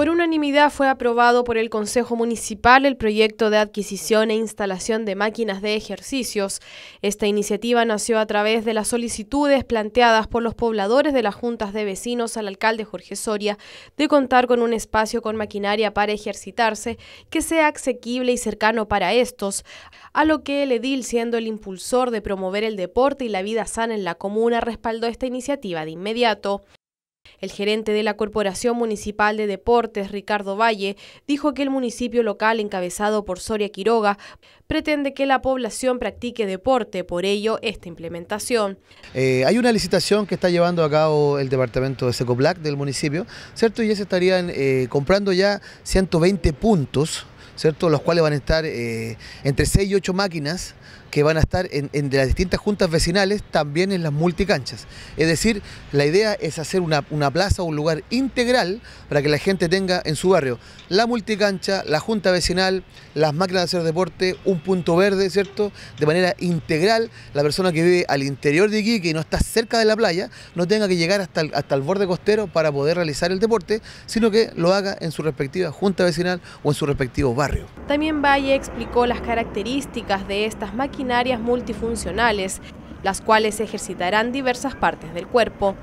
Por unanimidad fue aprobado por el Consejo Municipal el proyecto de adquisición e instalación de máquinas de ejercicios. Esta iniciativa nació a través de las solicitudes planteadas por los pobladores de las juntas de vecinos al alcalde Jorge Soria de contar con un espacio con maquinaria para ejercitarse que sea asequible y cercano para estos, a lo que el edil, siendo el impulsor de promover el deporte y la vida sana en la comuna, respaldó esta iniciativa de inmediato. El gerente de la Corporación Municipal de Deportes, Ricardo Valle, dijo que el municipio local encabezado por Soria Quiroga pretende que la población practique deporte, por ello esta implementación. Eh, hay una licitación que está llevando a cabo el departamento de Secoplac del municipio, ¿cierto? Y ya se estarían eh, comprando ya 120 puntos ¿cierto? Los cuales van a estar eh, entre 6 y 8 máquinas que van a estar en, las distintas juntas vecinales también en las multicanchas. Es decir, la idea es hacer una, una plaza, un lugar integral para que la gente tenga en su barrio la multicancha, la junta vecinal, las máquinas de hacer deporte, un punto verde, ¿cierto? De manera integral, la persona que vive al interior de aquí, que no está cerca de la playa, no tenga que llegar hasta el, hasta el borde costero para poder realizar el deporte, sino que lo haga en su respectiva junta vecinal o en su respectivo barrio. También Valle explicó las características de estas máquinas multifuncionales, las cuales ejercitarán diversas partes del cuerpo.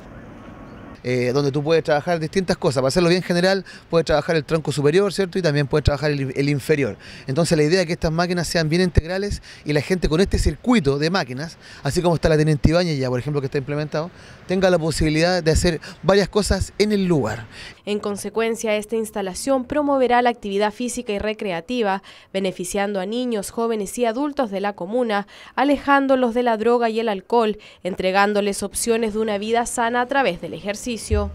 Eh, donde tú puedes trabajar distintas cosas. Para hacerlo bien general, puedes trabajar el tronco superior, ¿cierto? Y también puedes trabajar el, inferior. Entonces la idea es que estas máquinas sean bien integrales y la gente con este circuito de máquinas, así como está la Teniente ya, por ejemplo, que está implementado, tenga la posibilidad de hacer varias cosas en el lugar. En consecuencia, esta instalación promoverá la actividad física y recreativa, beneficiando a niños, jóvenes y adultos de la comuna, alejándolos de la droga y el alcohol, entregándoles opciones de una vida sana a través del ejercicio ejercicio